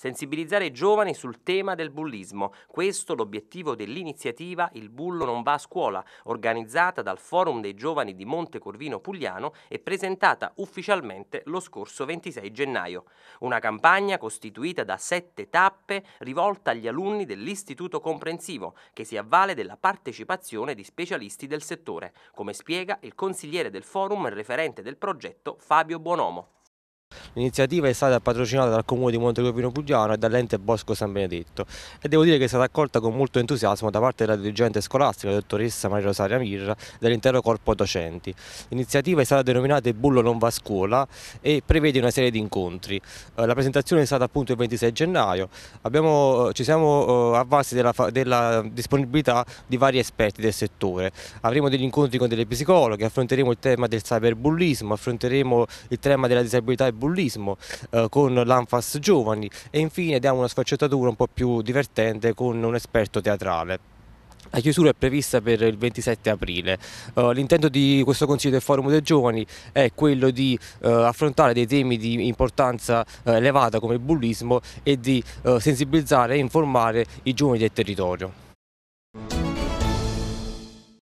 Sensibilizzare i giovani sul tema del bullismo. Questo l'obiettivo dell'iniziativa Il bullo non va a scuola, organizzata dal Forum dei giovani di Monte Corvino Pugliano e presentata ufficialmente lo scorso 26 gennaio. Una campagna costituita da sette tappe rivolta agli alunni dell'Istituto Comprensivo, che si avvale della partecipazione di specialisti del settore, come spiega il consigliere del Forum e referente del progetto Fabio Buonomo. L'iniziativa è stata patrocinata dal Comune di Montecorvino Pugliano e dall'ente Bosco San Benedetto e devo dire che è stata accolta con molto entusiasmo da parte della dirigente scolastica, la dottoressa Maria Rosaria Mirra, dell'intero corpo docenti. L'iniziativa è stata denominata Il Bullo non va a scuola e prevede una serie di incontri. Eh, la presentazione è stata appunto il 26 gennaio, Abbiamo, eh, ci siamo eh, avvalsi della, della disponibilità di vari esperti del settore, avremo degli incontri con delle psicologhe, affronteremo il tema del cyberbullismo, affronteremo il tema della disabilità e bullismo bullismo eh, con l'Anfas Giovani e infine diamo una sfaccettatura un po' più divertente con un esperto teatrale. La chiusura è prevista per il 27 aprile. Uh, l'intento di questo Consiglio del Forum dei Giovani è quello di uh, affrontare dei temi di importanza uh, elevata come il bullismo e di sensibilizzare e informare i giovani del territorio.